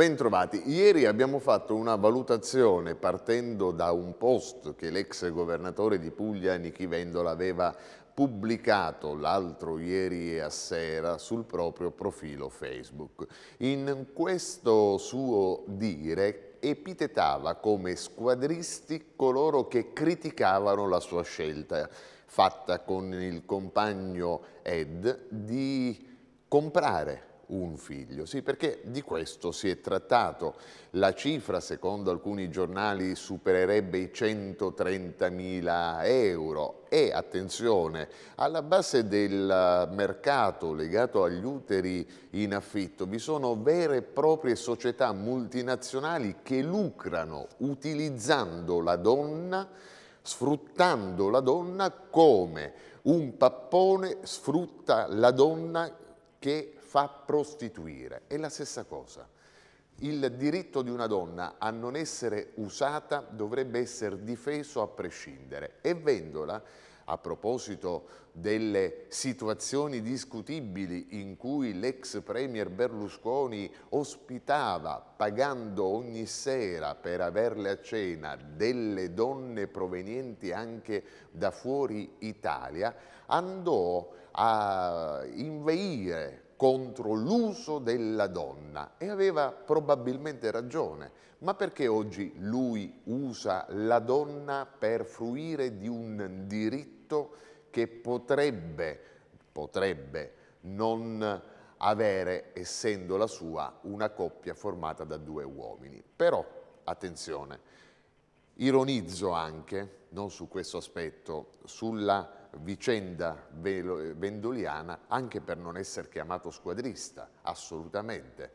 Bentrovati. Ieri abbiamo fatto una valutazione partendo da un post che l'ex governatore di Puglia, Nichi Vendola, aveva pubblicato l'altro ieri a sera sul proprio profilo Facebook. In questo suo dire epitetava come squadristi coloro che criticavano la sua scelta fatta con il compagno Ed di comprare un figlio. Sì, perché di questo si è trattato. La cifra, secondo alcuni giornali, supererebbe i 130.000 euro e, attenzione, alla base del mercato legato agli uteri in affitto vi sono vere e proprie società multinazionali che lucrano utilizzando la donna, sfruttando la donna come un pappone sfrutta la donna che fa prostituire. È la stessa cosa. Il diritto di una donna a non essere usata dovrebbe essere difeso a prescindere e vendola a proposito delle situazioni discutibili in cui l'ex premier Berlusconi ospitava, pagando ogni sera per averle a cena, delle donne provenienti anche da fuori Italia, andò a inveire contro l'uso della donna e aveva probabilmente ragione, ma perché oggi lui usa la donna per fruire di un diritto che potrebbe, potrebbe non avere, essendo la sua, una coppia formata da due uomini. Però, attenzione, Ironizzo anche, non su questo aspetto, sulla vicenda vendoliana anche per non essere chiamato squadrista, assolutamente.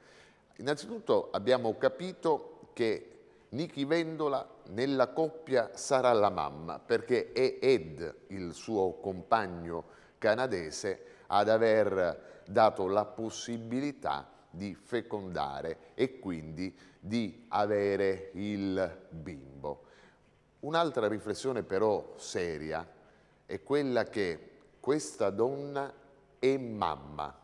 Innanzitutto abbiamo capito che Niki Vendola nella coppia sarà la mamma perché è Ed, il suo compagno canadese, ad aver dato la possibilità di fecondare e quindi di avere il bimbo. Un'altra riflessione però seria è quella che questa donna è mamma,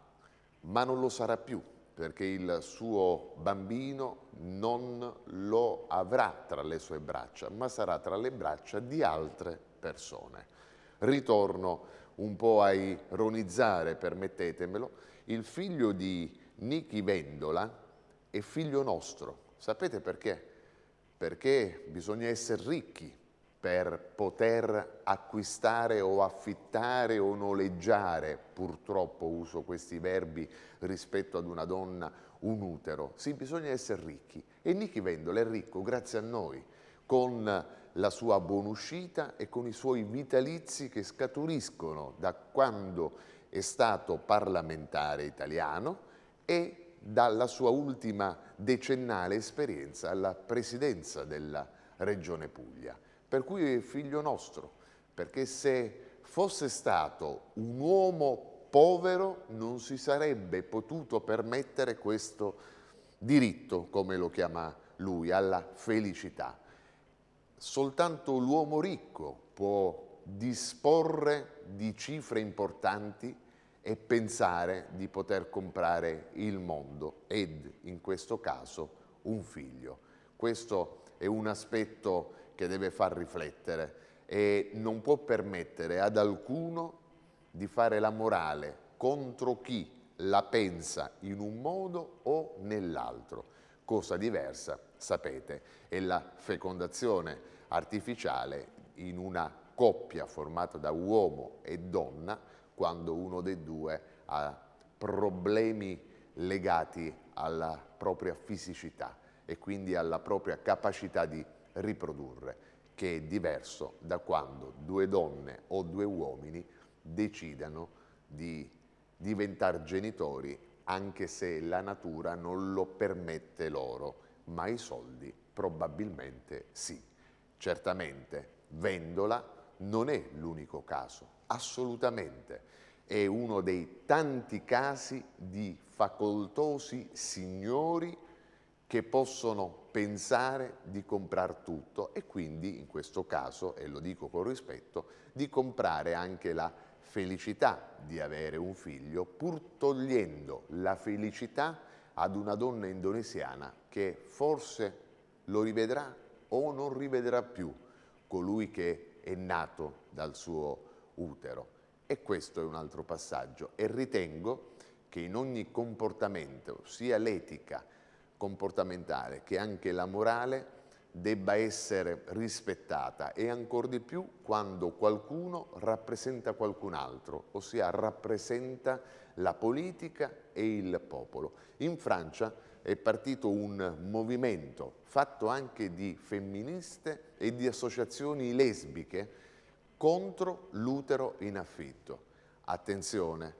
ma non lo sarà più perché il suo bambino non lo avrà tra le sue braccia, ma sarà tra le braccia di altre persone. Ritorno un po' a ironizzare, permettetemelo, il figlio di Niki Vendola è figlio nostro. Sapete perché? perché bisogna essere ricchi per poter acquistare o affittare o noleggiare, purtroppo uso questi verbi rispetto ad una donna, un utero. Sì, bisogna essere ricchi. E Nichi Vendola è ricco grazie a noi, con la sua buonuscita e con i suoi vitalizi che scaturiscono da quando è stato parlamentare italiano e dalla sua ultima decennale esperienza alla presidenza della Regione Puglia. Per cui è figlio nostro, perché se fosse stato un uomo povero non si sarebbe potuto permettere questo diritto, come lo chiama lui, alla felicità. Soltanto l'uomo ricco può disporre di cifre importanti e pensare di poter comprare il mondo ed in questo caso un figlio. Questo è un aspetto che deve far riflettere e non può permettere ad alcuno di fare la morale contro chi la pensa in un modo o nell'altro. Cosa diversa, sapete, è la fecondazione artificiale in una coppia formata da uomo e donna quando uno dei due ha problemi legati alla propria fisicità e quindi alla propria capacità di riprodurre, che è diverso da quando due donne o due uomini decidano di diventare genitori anche se la natura non lo permette loro, ma i soldi probabilmente sì. Certamente vendola non è l'unico caso, assolutamente. È uno dei tanti casi di facoltosi signori che possono pensare di comprare tutto e quindi in questo caso, e lo dico con rispetto, di comprare anche la felicità di avere un figlio pur togliendo la felicità ad una donna indonesiana che forse lo rivedrà o non rivedrà più colui che è nato dal suo utero. E questo è un altro passaggio e ritengo che in ogni comportamento, sia l'etica comportamentale che anche la morale, debba essere rispettata e ancor di più quando qualcuno rappresenta qualcun altro, ossia rappresenta la politica e il popolo. In Francia è partito un movimento fatto anche di femministe e di associazioni lesbiche contro l'utero in affitto. Attenzione,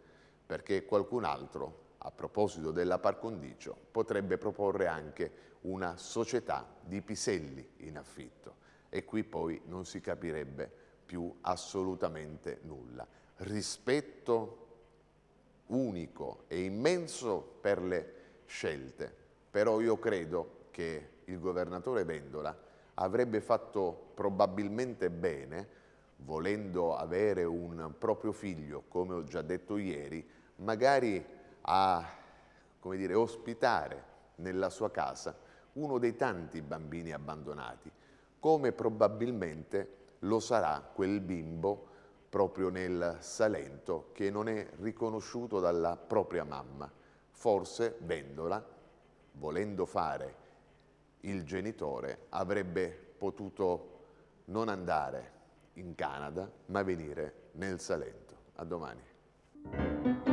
perché qualcun altro, a proposito della par condicio, potrebbe proporre anche una società di piselli in affitto e qui poi non si capirebbe più assolutamente nulla. Rispetto unico e immenso per le scelte, però io credo che il governatore Vendola avrebbe fatto probabilmente bene, volendo avere un proprio figlio, come ho già detto ieri, magari a dire, ospitare nella sua casa uno dei tanti bambini abbandonati, come probabilmente lo sarà quel bimbo proprio nel Salento che non è riconosciuto dalla propria mamma. Forse Vendola, volendo fare il genitore, avrebbe potuto non andare in Canada, ma venire nel Salento. A domani.